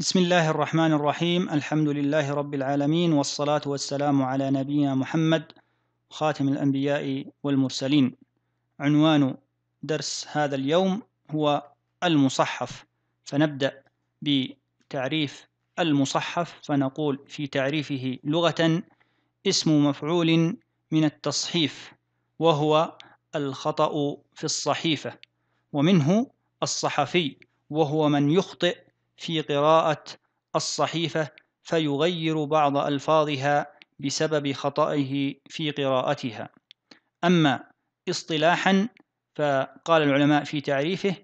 بسم الله الرحمن الرحيم الحمد لله رب العالمين والصلاة والسلام على نبينا محمد خاتم الأنبياء والمرسلين عنوان درس هذا اليوم هو المصحف فنبدأ بتعريف المصحف فنقول في تعريفه لغة اسم مفعول من التصحيف وهو الخطأ في الصحيفة ومنه الصحفي وهو من يخطئ في قراءة الصحيفة فيغير بعض ألفاظها بسبب خطئه في قراءتها أما اصطلاحا فقال العلماء في تعريفه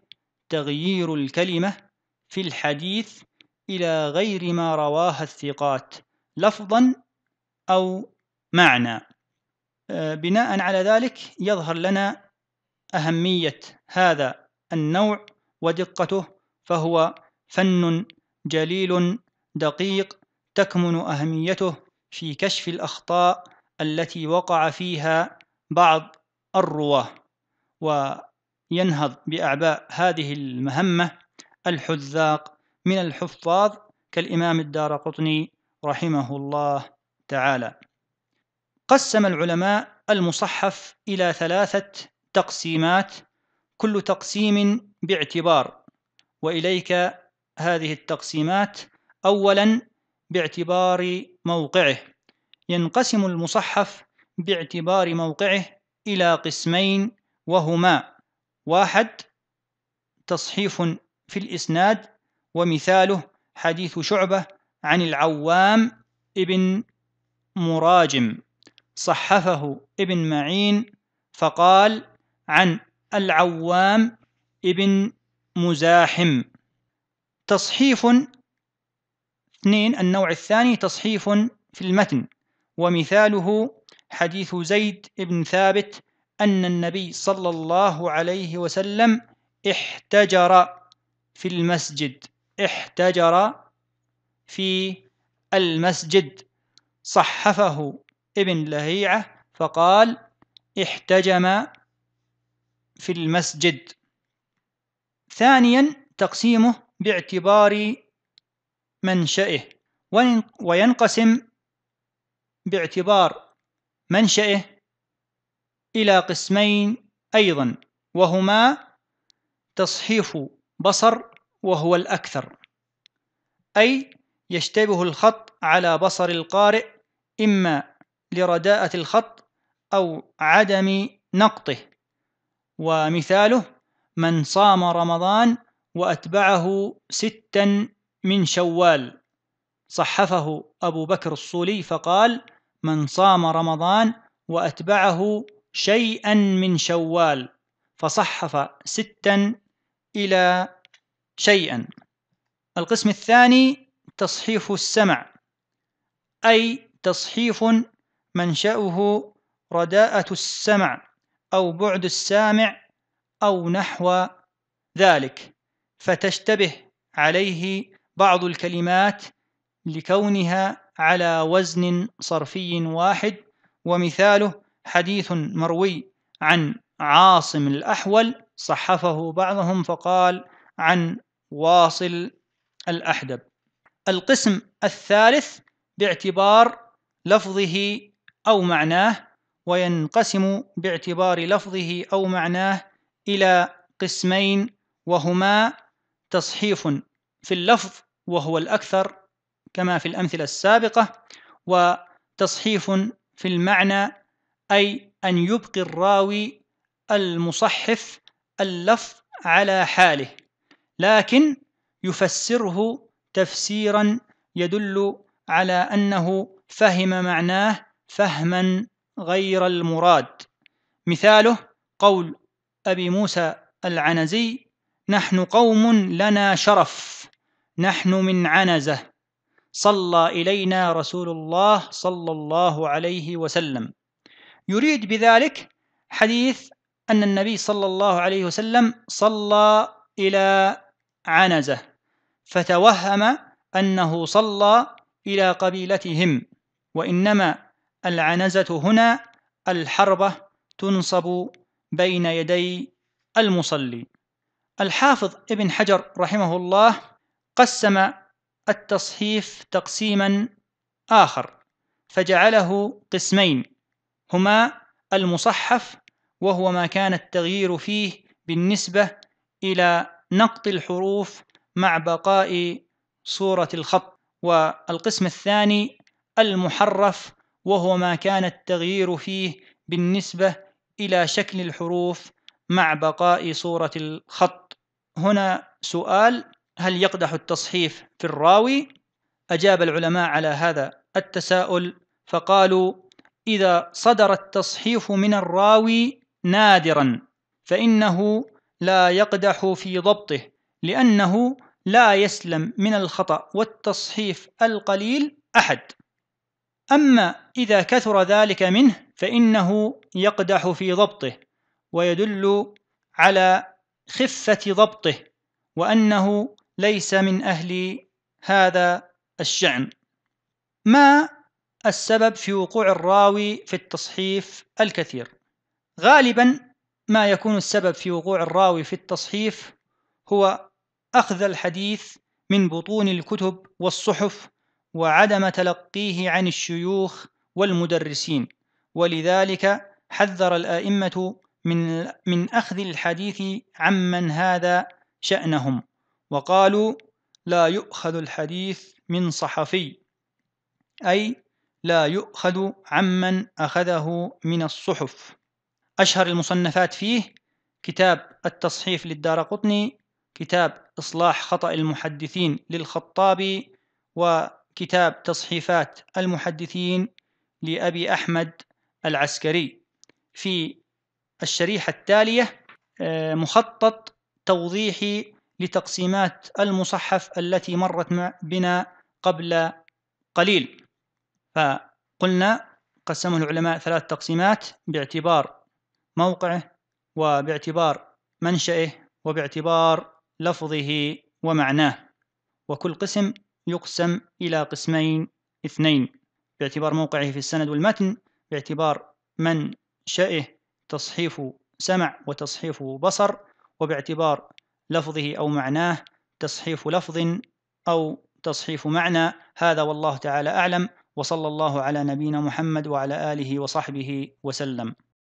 تغيير الكلمة في الحديث إلى غير ما رواها الثقات لفظا أو معنى آه، بناء على ذلك يظهر لنا أهمية هذا النوع ودقته فهو فن جليل دقيق تكمن اهميته في كشف الاخطاء التي وقع فيها بعض الرواه وينهض باعباء هذه المهمه الحذاق من الحفاظ كالامام الدار قطني رحمه الله تعالى قسم العلماء المصحف الى ثلاثه تقسيمات كل تقسيم باعتبار واليك هذه التقسيمات أولا باعتبار موقعه ينقسم المصحف باعتبار موقعه إلى قسمين وهما واحد تصحيف في الإسناد ومثاله حديث شعبة عن العوام ابن مراجم صحفه ابن معين فقال عن العوام ابن مزاحم تصحيف اثنين النوع الثاني تصحيف في المتن ومثاله حديث زيد بن ثابت أن النبي صلى الله عليه وسلم احتجر في المسجد احتجر في المسجد صحفه ابن لهيعة فقال احتجم في المسجد ثانيا تقسيمه باعتبار منشئه وينقسم باعتبار منشئه إلى قسمين أيضا وهما تصحيف بصر وهو الأكثر أي يشتبه الخط على بصر القارئ إما لرداءة الخط أو عدم نقطه ومثاله من صام رمضان وأتبعه ستا من شوال صحفه أبو بكر الصولي فقال من صام رمضان وأتبعه شيئا من شوال فصحف ستا إلى شيئا القسم الثاني تصحيف السمع أي تصحيف منشأه رداءة السمع أو بعد السامع أو نحو ذلك فتشتبه عليه بعض الكلمات لكونها على وزن صرفي واحد ومثاله حديث مروي عن عاصم الأحول صحفه بعضهم فقال عن واصل الأحدب القسم الثالث باعتبار لفظه أو معناه وينقسم باعتبار لفظه أو معناه إلى قسمين وهما تصحيف في اللفظ وهو الأكثر كما في الأمثلة السابقة وتصحيف في المعنى أي أن يبقي الراوي المصحف اللفظ على حاله لكن يفسره تفسيرا يدل على أنه فهم معناه فهما غير المراد مثاله قول أبي موسى العنزي نحن قوم لنا شرف نحن من عنزه صلى الينا رسول الله صلى الله عليه وسلم يريد بذلك حديث ان النبي صلى الله عليه وسلم صلى الى عنزه فتوهم انه صلى الى قبيلتهم وانما العنزه هنا الحربه تنصب بين يدي المصلي الحافظ ابن حجر رحمه الله قسم التصحيف تقسيما آخر فجعله قسمين هما المصحف وهو ما كان التغيير فيه بالنسبة إلى نقط الحروف مع بقاء صورة الخط والقسم الثاني المحرف وهو ما كان التغيير فيه بالنسبة إلى شكل الحروف مع بقاء صورة الخط هنا سؤال هل يقدح التصحيف في الراوي؟ أجاب العلماء على هذا التساؤل فقالوا إذا صدر التصحيف من الراوي نادرا فإنه لا يقدح في ضبطه لأنه لا يسلم من الخطأ والتصحيف القليل أحد أما إذا كثر ذلك منه فإنه يقدح في ضبطه ويدل على خفة ضبطه وأنه ليس من أهل هذا الشأن ما السبب في وقوع الراوي في التصحيف الكثير غالبا ما يكون السبب في وقوع الراوي في التصحيف هو أخذ الحديث من بطون الكتب والصحف وعدم تلقيه عن الشيوخ والمدرسين ولذلك حذر الائمه من من أخذ الحديث عمن هذا شأنهم وقالوا لا يؤخذ الحديث من صحفي أي لا يؤخذ عمن أخذه من الصحف أشهر المصنفات فيه كتاب التصحيف للدار قطني كتاب إصلاح خطأ المحدثين للخطابي وكتاب تصحيفات المحدثين لأبي أحمد العسكري في الشريحة التالية آه، مخطط توضيحي لتقسيمات المصحف التي مرت بنا قبل قليل فقلنا قسمه العلماء ثلاث تقسيمات باعتبار موقعه وباعتبار منشئه وباعتبار لفظه ومعناه وكل قسم يقسم إلى قسمين اثنين باعتبار موقعه في السند والمتن باعتبار منشئه تصحيف سمع وتصحيف بصر وباعتبار لفظه أو معناه تصحيف لفظ أو تصحيف معنى هذا والله تعالى أعلم وصلى الله على نبينا محمد وعلى آله وصحبه وسلم